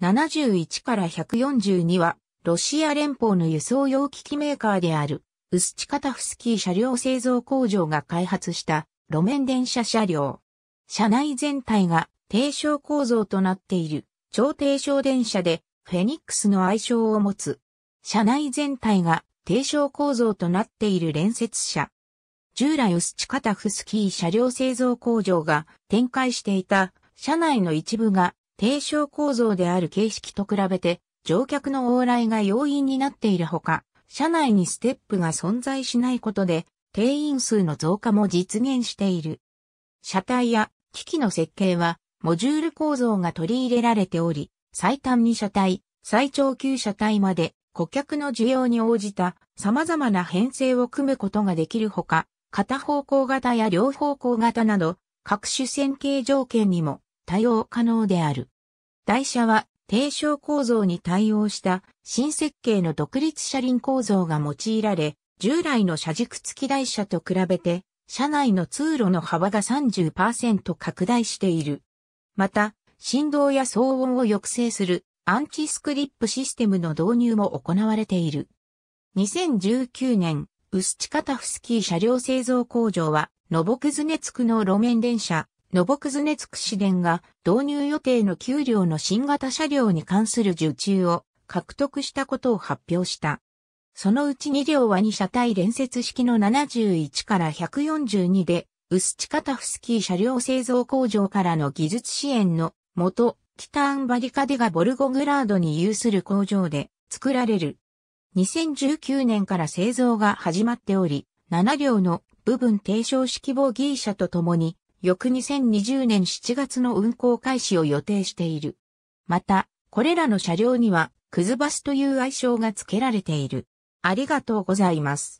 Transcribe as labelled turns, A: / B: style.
A: 71から142は、ロシア連邦の輸送用機器メーカーである、ウスチカタフスキー車両製造工場が開発した路面電車車両。車内全体が低床構造となっている超低床電車でフェニックスの愛称を持つ。車内全体が低床構造となっている連接車。従来ウスチカタフスキー車両製造工場が展開していた車内の一部が低床構造である形式と比べて、乗客の往来が容易になっているほか、車内にステップが存在しないことで、定員数の増加も実現している。車体や機器の設計は、モジュール構造が取り入れられており、最短に車体、最長級車体まで、顧客の需要に応じた様々な編成を組むことができるほか、片方向型や両方向型など、各種線形条件にも対応可能である。台車は低床構造に対応した新設計の独立車輪構造が用いられ、従来の車軸付き台車と比べて、車内の通路の幅が30%拡大している。また、振動や騒音を抑制するアンチスクリップシステムの導入も行われている。2019年、ウスチカタフスキー車両製造工場は、ノボクズネツクの路面電車、ノボクズネツク市電が導入予定の給料の新型車両に関する受注を獲得したことを発表した。そのうち2両は2車体連接式の71から142で、ウスチカタフスキー車両製造工場からの技術支援の元、キターンバリカデがボルゴグラードに有する工場で作られる。2019年から製造が始まっており、7両の部分低床式ボギー車と共に翌2020年7月の運行開始を予定している。また、これらの車両には、くずバスという愛称が付けられている。ありがとうございます。